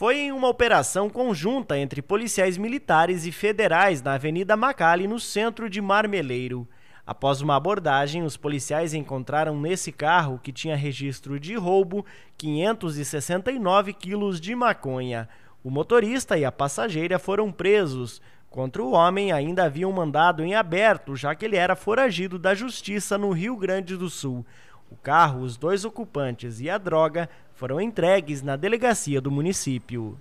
Foi em uma operação conjunta entre policiais militares e federais na Avenida Macali, no centro de Marmeleiro. Após uma abordagem, os policiais encontraram nesse carro, que tinha registro de roubo, 569 quilos de maconha. O motorista e a passageira foram presos. Contra o homem, ainda havia um mandado em aberto, já que ele era foragido da justiça no Rio Grande do Sul. O carro, os dois ocupantes e a droga foram entregues na delegacia do município.